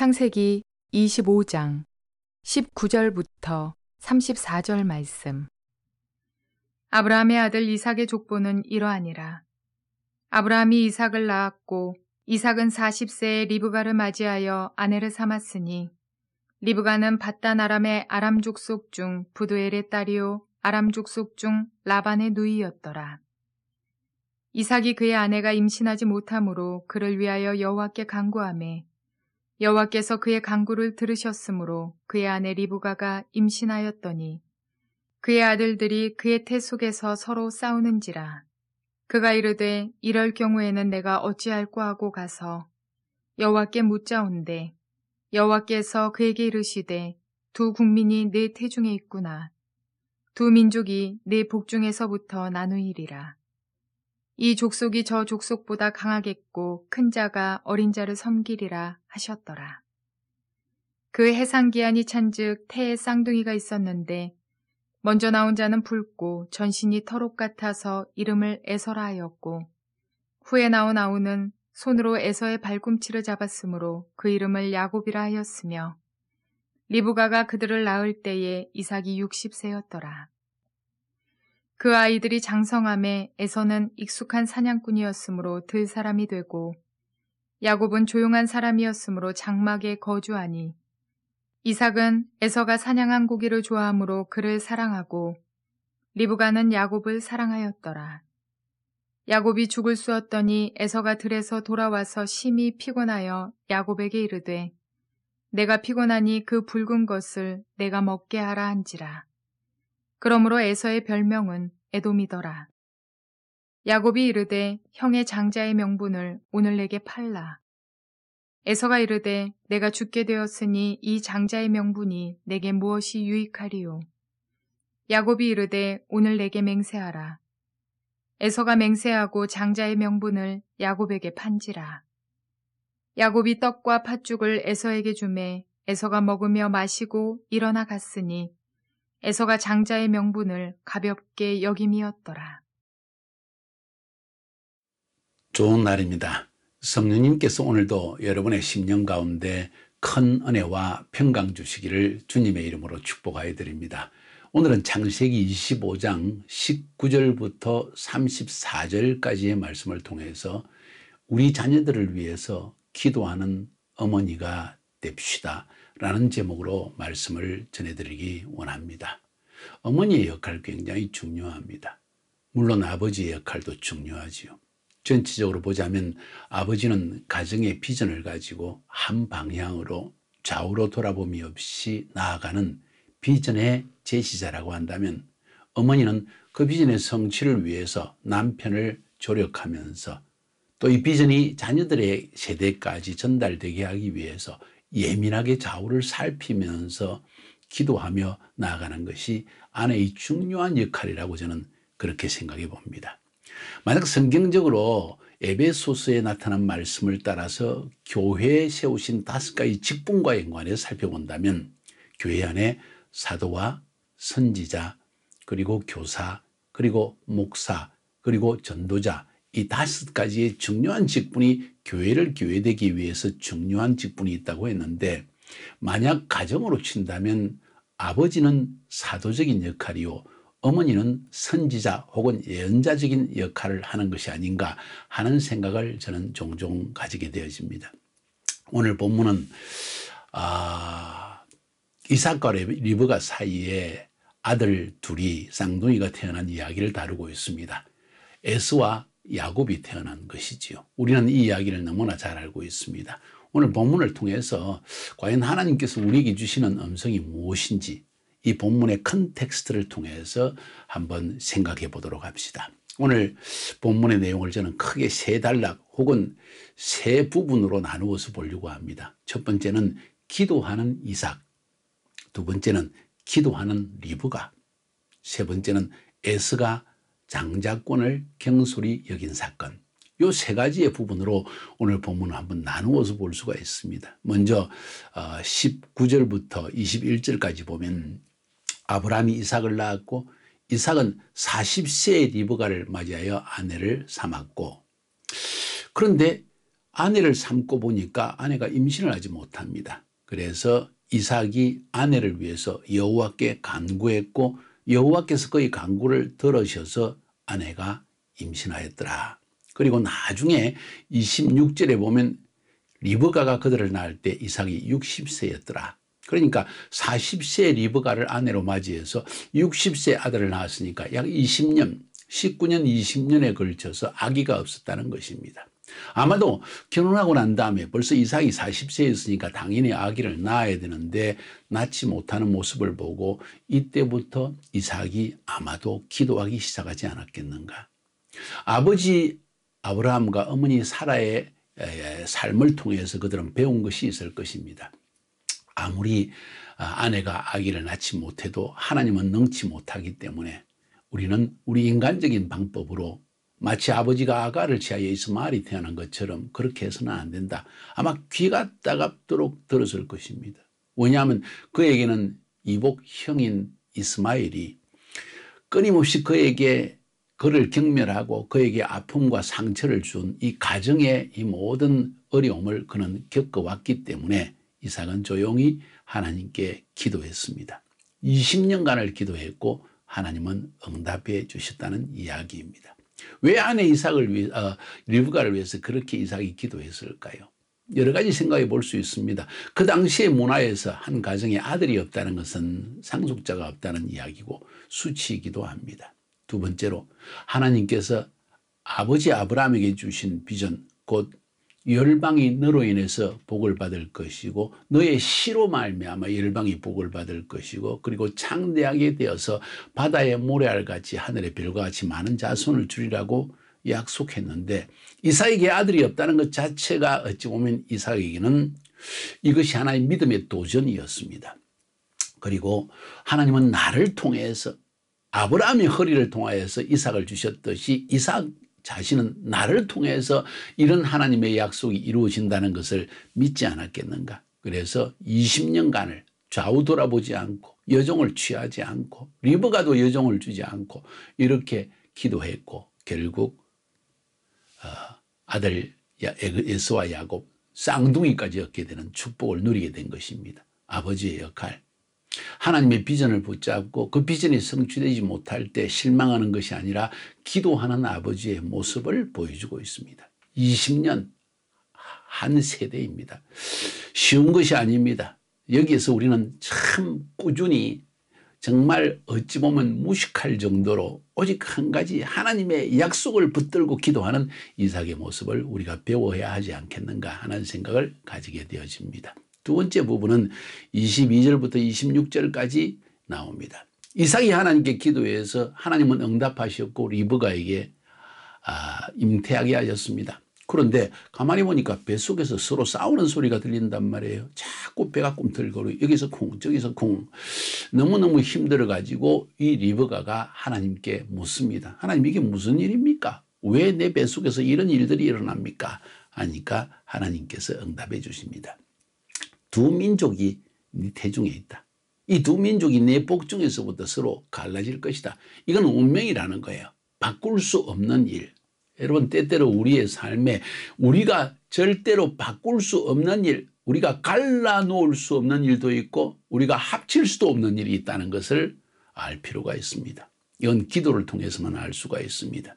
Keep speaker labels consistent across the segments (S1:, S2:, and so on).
S1: 창세기 25장 19절부터 34절 말씀. 아브라함의 아들 이삭의 족보는 이러하니라. 아브라함이 이삭을 낳았고 이삭은 40세에 리브가를 맞이하여 아내를 삼았으니 리브가는 바단 아람의 아람 족속 중 부두엘의 딸이요 아람 족속 중 라반의 누이였더라. 이삭이 그의 아내가 임신하지 못하므로 그를 위하여 여호와께 간구함에 여호와께서 그의 강구를 들으셨으므로 그의 아내 리브가가 임신하였더니 그의 아들들이 그의 태 속에서 서로 싸우는지라 그가 이르되 이럴 경우에는 내가 어찌할꼬 하고 가서 여호와께 묻자온대 여호와께서 그에게 이르시되 두 국민이 네 태중에 있구나 두 민족이 네 복중에서부터 나누이리라 이 족속이 저 족속보다 강하겠고 큰 자가 어린 자를 섬기리라 하셨더라. 그 해상 기한이 찬즉 태의 쌍둥이가 있었는데 먼저 나온 자는 붉고 전신이 털옷 같아서 이름을 에서라 하였고 후에 나온 아우는 손으로 에서의 발꿈치를 잡았으므로 그 이름을 야곱이라 하였으며 리브가가 그들을 낳을 때에 이삭이 60세였더라. 그 아이들이 장성함에 에서는 익숙한 사냥꾼이었으므로 들사람이 되고 야곱은 조용한 사람이었으므로 장막에 거주하니 이삭은 에서가 사냥한 고기를 좋아하므로 그를 사랑하고 리브가는 야곱을 사랑하였더라. 야곱이 죽을 수 없더니 에서가 들에서 돌아와서 심히 피곤하여 야곱에게 이르되 내가 피곤하니 그 붉은 것을 내가 먹게 하라 한지라. 그러므로 에서의 별명은 에돔이더라. 야곱이 이르되 형의 장자의 명분을 오늘 내게 팔라. 에서가 이르되 내가 죽게 되었으니 이 장자의 명분이 내게 무엇이 유익하리요. 야곱이 이르되 오늘 내게 맹세하라. 에서가 맹세하고 장자의 명분을 야곱에게 판지라. 야곱이 떡과 팥죽을 에서에게 주매 에서가 먹으며 마시고 일어나 갔으니 에서가 장자의 명분을 가볍게 여김이었더라.
S2: 좋은 날입니다. 성령님께서 오늘도 여러분의 심령 가운데 큰 은혜와 평강 주시기를 주님의 이름으로 축복하여 드립니다. 오늘은 창세기 25장 19절부터 34절까지의 말씀을 통해서 우리 자녀들을 위해서 기도하는 어머니가 됩시다. 라는 제목으로 말씀을 전해드리기 원합니다. 어머니의 역할 굉장히 중요합니다. 물론 아버지의 역할도 중요하지요. 전체적으로 보자면 아버지는 가정의 비전을 가지고 한 방향으로 좌우로 돌아봄이 없이 나아가는 비전의 제시자라고 한다면 어머니는 그 비전의 성취를 위해서 남편을 조력하면서 또 이 비전이 자녀들의 세대까지 전달되게 하기 위해서 예민하게 좌우를 살피면서 기도하며 나아가는 것이 아내의 중요한 역할이라고 저는 그렇게 생각해 봅니다. 만약 성경적으로 에베소서에 나타난 말씀을 따라서 교회에 세우신 다섯 가지 직분과 연관해 살펴본다면 교회 안에 사도와 선지자, 그리고 교사, 그리고 목사, 그리고 전도자, 이 다섯 가지의 중요한 직분이 교회를 교회되기 위해서 중요한 직분이 있다고 했는데 만약 가정으로 친다면 아버지는 사도적인 역할이요 어머니는 선지자 혹은 예언자적인 역할을 하는 것이 아닌가 하는 생각을 저는 종종 가지게 되어집니다. 오늘 본문은 아, 이삭과 리브가 사이에 아들 둘이 쌍둥이가 태어난 이야기를 다루고 있습니다. 에스와 야곱이 태어난 것이지요. 우리는 이 이야기를 너무나 잘 알고 있습니다. 오늘 본문을 통해서 과연 하나님께서 우리에게 주시는 음성이 무엇인지 이 본문의 컨텍스트를 통해서 한번 생각해 보도록 합시다. 오늘 본문의 내용을 저는 크게 세 단락 혹은 세 부분으로 나누어서 보려고 합니다. 첫 번째는 기도하는 이삭, 두 번째는 기도하는 리브가, 세 번째는 에스가 장자권을 경솔히 여긴 사건. 요 세 가지의 부분으로 오늘 본문을 한번 나누어서 볼 수가 있습니다. 먼저 19절부터 어, 21절까지 보면 아브라함이 이삭을 낳았고 이삭은 40세의 리브가를 맞이하여 아내를 삼았고 그런데 아내를 삼고 보니까 아내가 임신을 하지 못합니다. 그래서 이삭이 아내를 위해서 여호와께 간구했고 여호와께서 그의 간구를 들으셔서 아내가 임신하였더라. 그리고 나중에 26절에 보면 리브가가 그들을 낳을 때 이삭이 60세였더라. 그러니까 40세 리브가를 아내로 맞이해서 60세 아들을 낳았으니까 약 20년, 19년, 20년에 걸쳐서 아기가 없었다는 것입니다. 아마도 결혼하고 난 다음에 벌써 이삭이 40세였으니까 당연히 아기를 낳아야 되는데 낳지 못하는 모습을 보고 이때부터 이삭이 아마도 기도하기 시작하지 않았겠는가. 아버지 아브라함과 어머니 사라의 삶을 통해서 그들은 배운 것이 있을 것입니다. 아무리 아, 아내가 아기를 낳지 못해도 하나님은 능치 못하기 때문에 우리는 우리 인간적인 방법으로 마치 아버지가 아가를 취하여 있스마엘이 태어난 것처럼 그렇게 해서는 안 된다. 아마 귀가 따갑도록 들었을 것입니다. 왜냐하면 그에게는 이복형인 이스마엘이 끊임없이 그에게 그를 경멸하고 그에게 아픔과 상처를 준 이 가정의 이 모든 어려움을 그는 겪어왔기 때문에 이삭은 조용히 하나님께 기도했습니다. 20년간을 기도했고 하나님은 응답해 주셨다는 이야기입니다. 왜 아내 이삭을 위해, 리브가를 어, 위해서 그렇게 이삭이 기도했을까요? 여러 가지 생각해 볼 수 있습니다. 그 당시의 문화에서 한 가정에 아들이 없다는 것은 상속자가 없다는 이야기고 수치이기도 합니다. 두 번째로 하나님께서 아버지 아브라함에게 주신 비전 곧 열방이 너로 인해서 복을 받을 것이고 너의 시로 말미암아 열방이 복을 받을 것이고 그리고 창대하게 되어서 바다의 모래알같이 하늘의 별과 같이 많은 자손을 주리라고 약속했는데 이삭에게 아들이 없다는 것 자체가 어찌 보면 이삭에게는 이것이 하나의 믿음의 도전이었습니다. 그리고 하나님은 나를 통해서 아브라함의 허리를 통하여서 이삭을 주셨듯이 이삭 자신은 나를 통해서 이런 하나님의 약속이 이루어진다는 것을 믿지 않았겠는가. 그래서 20년간을 좌우 돌아보지 않고 여종을 취하지 않고 리브가도 여종을 주지 않고 이렇게 기도했고 결국 어, 아들 에스와 예, 그 야곱 쌍둥이까지 얻게 되는 축복을 누리게 된 것입니다. 아버지의 역할 하나님의 비전을 붙잡고 그 비전이 성취되지 못할 때 실망하는 것이 아니라 기도하는 아버지의 모습을 보여주고 있습니다. 20년 한 세대입니다. 쉬운 것이 아닙니다. 여기에서 우리는 참 꾸준히 정말 어찌 보면 무식할 정도로 오직 한 가지 하나님의 약속을 붙들고 기도하는 이삭의 모습을 우리가 배워야 하지 않겠는가 하는 생각을 가지게 되어집니다. 두 번째 부분은 22절부터 26절까지 나옵니다. 이삭이 하나님께 기도해서 하나님은 응답하셨고 리브가에게 아, 임태하게 하셨습니다. 그런데 가만히 보니까 뱃속에서 서로 싸우는 소리가 들린단 말이에요. 자꾸 배가 꿈틀거리고 여기서 쿵 저기서 쿵 너무너무 힘들어가지고 이 리브가가 하나님께 묻습니다. 하나님 이게 무슨 일입니까? 왜내 뱃속에서 이런 일들이 일어납니까? 하니까 하나님께서 응답해 주십니다. 두 민족이 네 태중에 있다. 이 두 민족이 내 복중에서부터 서로 갈라질 것이다. 이건 운명이라는 거예요. 바꿀 수 없는 일. 여러분 때때로 우리의 삶에 우리가 절대로 바꿀 수 없는 일, 우리가 갈라놓을 수 없는 일도 있고 우리가 합칠 수도 없는 일이 있다는 것을 알 필요가 있습니다. 이건 기도를 통해서만 알 수가 있습니다.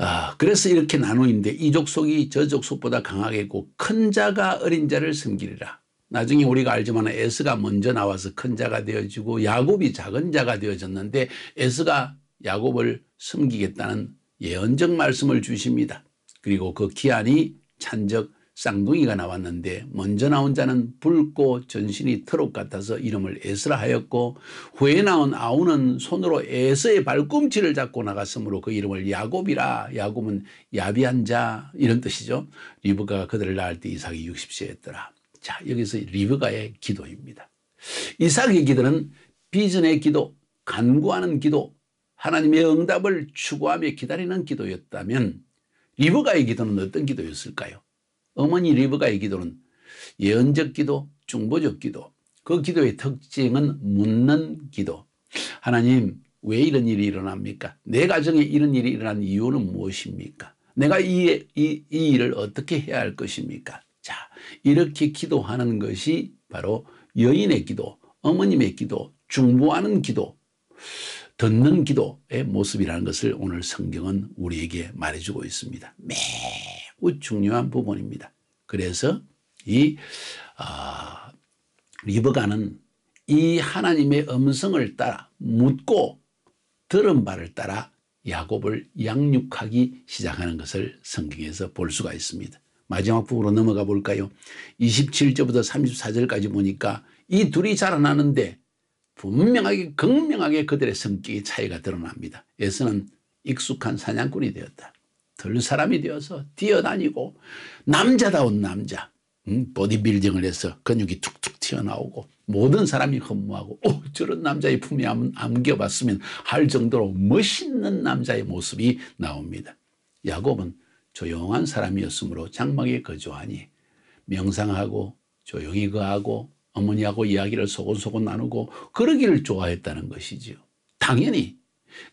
S2: 아, 그래서 이렇게 나누는데 이 족속이 저 족속보다 강하게 있고 큰 자가 어린 자를 섬기리라. 나중에 우리가 알지만 에스가 먼저 나와서 큰 자가 되어지고 야곱이 작은 자가 되어졌는데 에스가 야곱을 섬기겠다는 예언적 말씀을 주십니다. 그리고 그 기한이 찬적 쌍둥이가 나왔는데 먼저 나온 자는 붉고 전신이 트럭 같아서 이름을 에스라 하였고 후에 나온 아우는 손으로 에서의 발꿈치를 잡고 나갔으므로 그 이름을 야곱이라 야곱은 야비한 자 이런 뜻이죠. 리브가가 그들을 낳을 때 이삭이 60세였더라. 자 여기서 리브가의 기도입니다. 이삭의 기도는 비전의 기도, 간구하는 기도, 하나님의 응답을 추구하며 기다리는 기도였다면 리브가의 기도는 어떤 기도였을까요? 어머니 리브가의 기도는 예언적 기도, 중보적 기도, 그 기도의 특징은 묻는 기도. 하나님, 왜 이런 일이 일어납니까? 내 가정에 이런 일이 일어난 이유는 무엇입니까? 내가 이, 이, 이 일을 어떻게 해야 할 것입니까? 자, 이렇게 기도하는 것이 바로 여인의 기도, 어머님의 기도, 중보하는 기도, 듣는 기도의 모습이라는 것을 오늘 성경은 우리에게 말해주고 있습니다. 매 매우 중요한 부분입니다. 그래서 이 어, 아, 리버가는 이 하나님의 음성을 따라 묻고 들은 바를 따라 야곱을 양육하기 시작하는 것을 성경에서 볼 수가 있습니다. 마지막 부분으로 넘어가 볼까요? 27절부터 34절까지 보니까 이 둘이 자라나는데 분명하게 극명하게 그들의 성격의 차이가 드러납니다. 에서는 익숙한 사냥꾼이 되었다. 들 사람이 되어서 뛰어다니고 남자다운 남자 음, 보디빌딩을 해서 근육이 툭툭 튀어나오고 모든 사람이 흠모하고 오, 어, 저런 남자의 품에 안겨봤으면 할 정도로 멋있는 남자의 모습이 나옵니다. 야곱은 조용한 사람이었으므로 장막에 거주하니 명상하고 조용히 거하고 어머니하고 이야기를 소곤소곤 나누고 그러기를 좋아했다는 것이지요. 당연히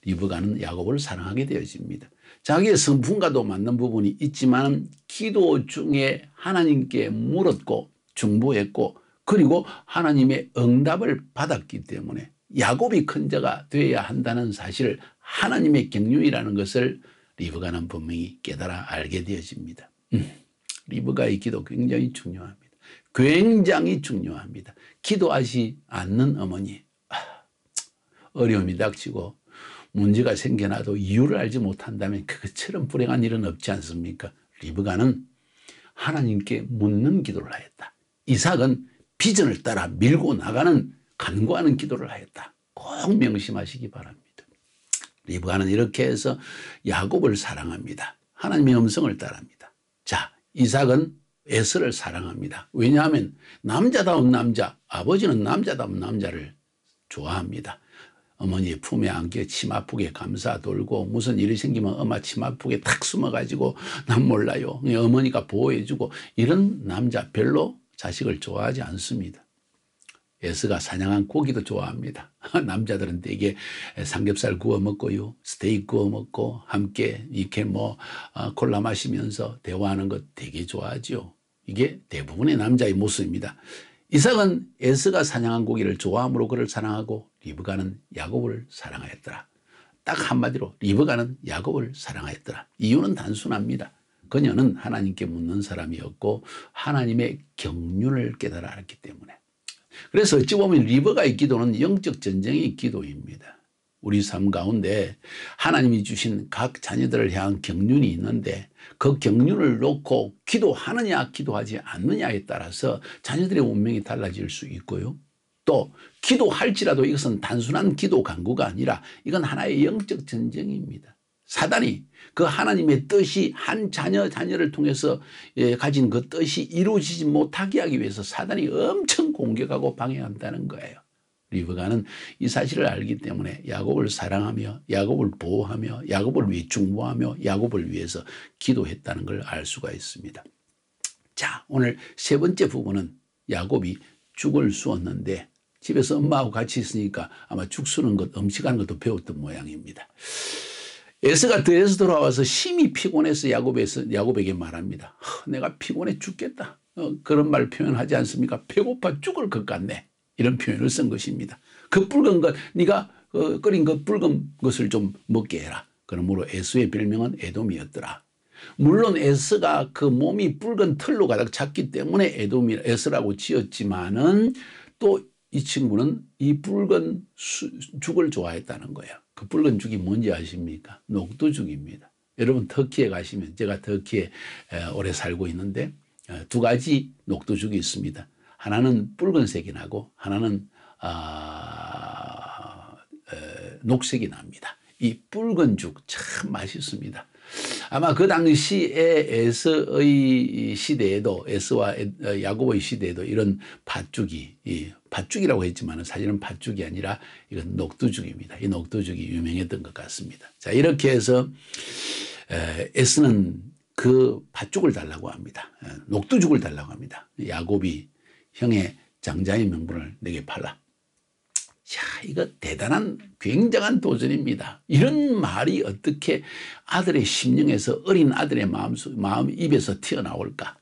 S2: 리브가는 야곱을 사랑하게 되어집니다. 자기의 성품과도 맞는 부분이 있지만 기도 중에 하나님께 물었고 중보했고 그리고 하나님의 응답을 받았기 때문에 야곱이 큰 자가 되어야 한다는 사실을 하나님의 경륜이라는 것을 리브가는 분명히 깨달아 알게 되어집니다. 음, 리브가의 기도 굉장히 중요합니다. 굉장히 중요합니다. 기도하지 않는 어머니 아, 어려움이 닥치고 문제가 생겨나도 이유를 알지 못한다면 그것처럼 불행한 일은 없지 않습니까? 리브가는 하나님께 묻는 기도를 하였다. 이삭은 비전을 따라 밀고 나가는 간구하는 기도를 하였다. 꼭 명심하시기 바랍니다. 리브가는 이렇게 해서 야곱을 사랑합니다. 하나님의 음성을 따라합니다. 자, 이삭은 에스를 사랑합니다. 왜냐하면 남자다운 남자, 아버지는 남자다운 남자를 좋아합니다. 어머니 품에 안겨 침 아프게 감사 돌고 무슨 일이 생기면 엄마 침 아프게 탁 숨어가지고 난 몰라요. 어머니가 보호해주고 이런 남자 별로 자식을 좋아하지 않습니다. 에스가 사냥한 고기도 좋아합니다. 남자들은 되게 삼겹살 구워 먹고요, 스테이크 구워 먹고 함께 이렇게 뭐 어, 콜라 마시면서 대화하는 것 되게 좋아하죠. 이게 대부분의 남자의 모습입니다. 이삭은 에스가 사냥한 고기를 좋아함으로 그를 사랑하고 리브가는 야곱을 사랑하였더라. 딱 한마디로 리브가는 야곱을 사랑하였더라. 이유는 단순합니다. 그녀는 하나님께 묻는 사람이었고 하나님의 경륜을 깨달아 알았기 때문에. 그래서 어찌 보면 리브가의 기도는 영적 전쟁의 기도입니다. 우리 삶 가운데 하나님이 주신 각 자녀들을 향한 경륜이 있는데 그 경륜을 놓고 기도하느냐 기도하지 않느냐에 따라서 자녀들의 운명이 달라질 수 있고요. 또 기도할지라도 이것은 단순한 기도 강구가 아니라 이건 하나의 영적 전쟁입니다. 사단이 그 하나님의 뜻이 한 자녀 자녀를 통해서 예, 가진 그 뜻이 이루어지지 못하게 하기 위해서 사단이 엄청 공격하고 방해한다는 거예요. 리브가는 이 사실을 알기 때문에 야곱을 사랑하며 야곱을 보호하며 야곱을 위해 중보하며 야곱을 위해서 기도했다는 걸 알 수가 있습니다. 자 오늘 세 번째 부분은 야곱이 죽을 수 없는데 집에서 엄마하고 같이 있으니까 아마 죽수는 것, 음식하는 것도 배웠던 모양입니다. 에스가 드에서 돌아와서 심히 피곤해서 야곱에서, 야곱에게 말합니다. 내가 피곤해 죽겠다. 어, 그런 말 표현하지 않습니까? 배고파 죽을 것 같네. 이런 표현을 쓴 것입니다. 그 붉은 것, 네가 어, 끓인 그 붉은 것을 좀 먹게 해라. 그러므로 에스의 별명은 에돔이었더라. 물론 에스가 그 몸이 붉은 털로 가득 찼기 때문에 에돔이 에스라고 지었지만은 또이 친구는 이 붉은 죽을 좋아했다는 거야. 그 붉은 죽이 뭔지 아십니까? 녹두죽입니다. 여러분 터키에 가시면 제가 터키에 오래 살고 있는데 두 가지 녹두죽이 있습니다. 하나는 붉은색이 나고 하나는 아, 에, 녹색이 납니다. 이 붉은 죽 참 맛있습니다. 아마 그 당시에 에서의 시대에도 에스와 야고보의 시대에도 이런 팥죽이 팥죽이라고 했지만 사실은 팥죽이 아니라 이건 녹두죽입니다. 이 녹두죽이 유명했던 것 같습니다. 자 이렇게 해서 에스는 그 팥죽을 달라고 합니다. 녹두죽을 달라고 합니다. 야곱이 형의 장자의 명분을 내게 팔라. 야, 이거 대단한 굉장한 도전입니다. 이런 말이 어떻게 아들의 심령에서 어린 아들의 마음, 마음 입에서 튀어나올까?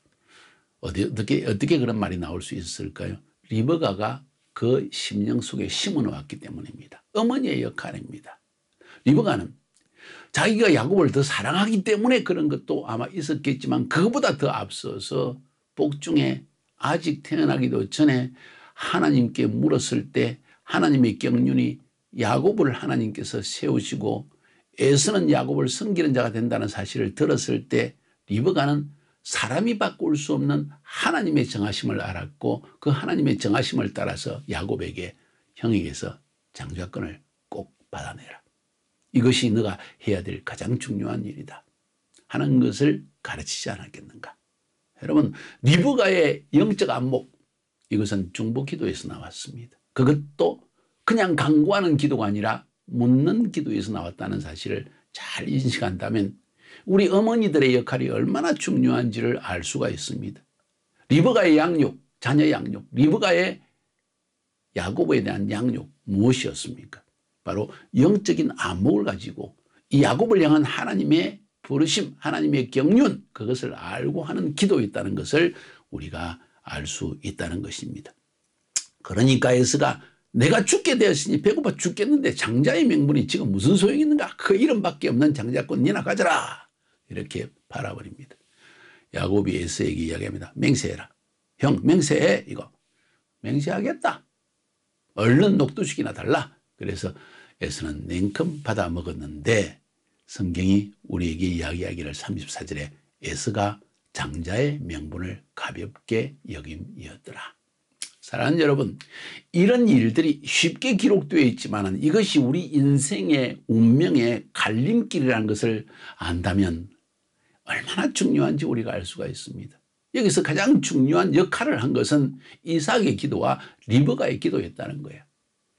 S2: 어디, 어떻게, 어떻게 그런 말이 나올 수 있을까요? 리버가가 그 심령 속에 심어 놓았기 때문입니다. 어머니의 역할입니다. 리버가는 자기가 야곱을 더 사랑하기 때문에 그런 것도 아마 있었겠지만 그보다 더 앞서서 복중에 아직 태어나기도 전에 하나님께 물었을 때 하나님의 경륜이 야곱을 하나님께서 세우시고 에서는 야곱을 섬기는 자가 된다는 사실을 들었을 때 리브가는 사람이 바꿀 수 없는 하나님의 정하심을 알았고 그 하나님의 정하심을 따라서 야곱에게 형에게서 장자권을 꼭 받아내라. 이것이 네가 해야 될 가장 중요한 일이다. 하는 것을 가르치지 않았겠는가. 여러분 리브가의 영적 안목 이것은 중보기도에서 나왔습니다. 그것도 그냥 강구하는 기도가 아니라 묻는 기도에서 나왔다는 사실을 잘 인식한다면 우리 어머니들의 역할이 얼마나 중요한지를 알 수가 있습니다. 리브가의 양육, 자녀 양육, 리브가의 야고에 대한 양육 무엇이었습니까? 바로 영적인 안목을 가지고 이 야곱을 향한 하나님의 부르심, 하나님의 경륜 그것을 알고 하는 기도였다는 것을 우리가 알 수 있다는 것입니다. 그러니까 에스가 내가 죽게 되었으니 배고파 죽겠는데 장자의 명분이 지금 무슨 소용이 있는가? 그 이름밖에 없는 장자권 니나 가져라. 이렇게 바라버립니다. 야곱이 에스에게 이야기합니다. 맹세해라. 형 맹세해 이거. 맹세하겠다. 얼른 녹두식이나 달라. 그래서 에서는 냉큼 받아 먹었는데 성경이 우리에게 이야기하기를 34절에 에스가 장자의 명분을 가볍게 여김이었더라. 사랑하는 여러분 이런 일들이 쉽게 기록되어 있지만 이것이 우리 인생의 운명의 갈림길이라는 것을 안다면 얼마나 중요한지 우리가 알 수가 있습니다. 여기서 가장 중요한 역할을 한 것은 이삭의 기도와 리버가의 기도였다는 거예요.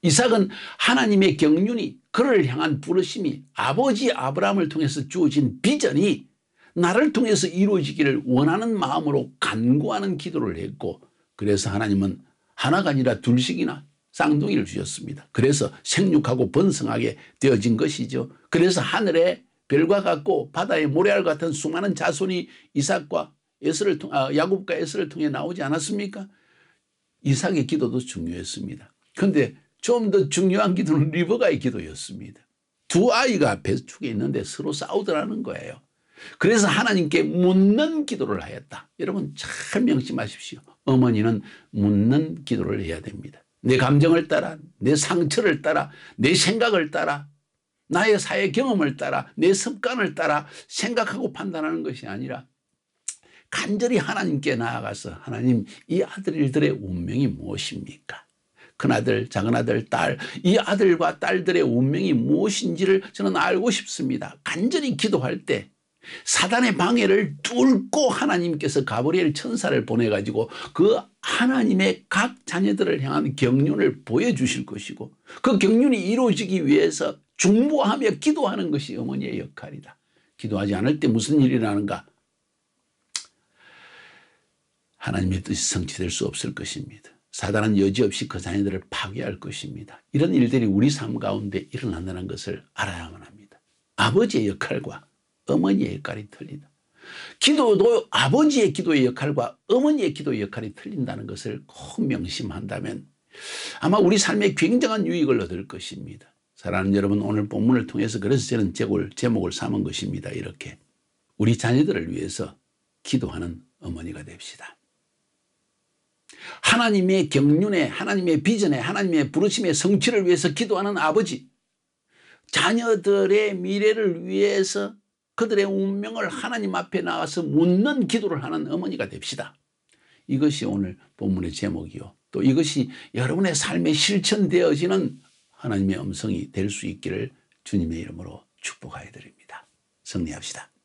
S2: 이삭은 하나님의 경륜이 그를 향한 부르심이 아버지 아브라함을 통해서 주어진 비전이 나를 통해서 이루어지기를 원하는 마음으로 간구하는 기도를 했고 그래서 하나님은 하나가 아니라 둘씩이나 쌍둥이를 주셨습니다. 그래서 생육하고 번성하게 되어진 것이죠. 그래서 하늘에 별과 같고 바다의 모래알 같은 수많은 자손이 이삭과 에스를 통, 아, 야곱과 에스를 통해 나오지 않았습니까? 이삭의 기도도 중요했습니다. 그런데 좀 더 중요한 기도는 리버가의 기도였습니다. 두 아이가 배축에 있는데 서로 싸우더라는 거예요. 그래서 하나님께 묻는 기도를 하였다. 여러분 잘 명심하십시오. 어머니는 묻는 기도를 해야 됩니다. 내 감정을 따라 내 상처를 따라 내 생각을 따라 나의 사회 경험을 따라 내 습관을 따라 생각하고 판단하는 것이 아니라 간절히 하나님께 나아가서 하나님 이 아들들의 운명이 무엇입니까? 큰아들, 작은아들, 딸, 이 아들과 딸들의 운명이 무엇인지를 저는 알고 싶습니다. 간절히 기도할 때 사단의 방해를 뚫고 하나님께서 가브리엘 천사를 보내가지고 그 하나님의 각 자녀들을 향한 경륜을 보여주실 것이고 그 경륜이 이루어지기 위해서 중보하며 기도하는 것이 어머니의 역할이다. 기도하지 않을 때 무슨 일이 나는가? 하나님의 뜻이 성취될 수 없을 것입니다. 사단은 여지없이 그 자녀들을 파괴할 것입니다. 이런 일들이 우리 삶 가운데 일어난다는 것을 알아야만 합니다. 아버지의 역할과 어머니의 역할이 틀린다. 기도도 아버지의 기도의 역할과 어머니의 기도의 역할이 틀린다는 것을 꼭 명심한다면 아마 우리 삶에 굉장한 유익을 얻을 것입니다. 사랑하는 여러분 오늘 본문을 통해서 그래서 저는 제목을, 제목을 삼은 것입니다. 이렇게 우리 자녀들을 위해서 기도하는 어머니가 됩시다. 하나님의 경륜에 하나님의 비전에 하나님의 부르심의 성취를 위해서 기도하는 아버지 자녀들의 미래를 위해서 그들의 운명을 하나님 앞에 나와서 묻는 기도를 하는 어머니가 됩시다. 이것이 오늘 본문의 제목이요. 또 이것이 여러분의 삶에 실천되어지는 하나님의 음성이 될 수 있기를 주님의 이름으로 축복하여 드립니다. 승리합시다.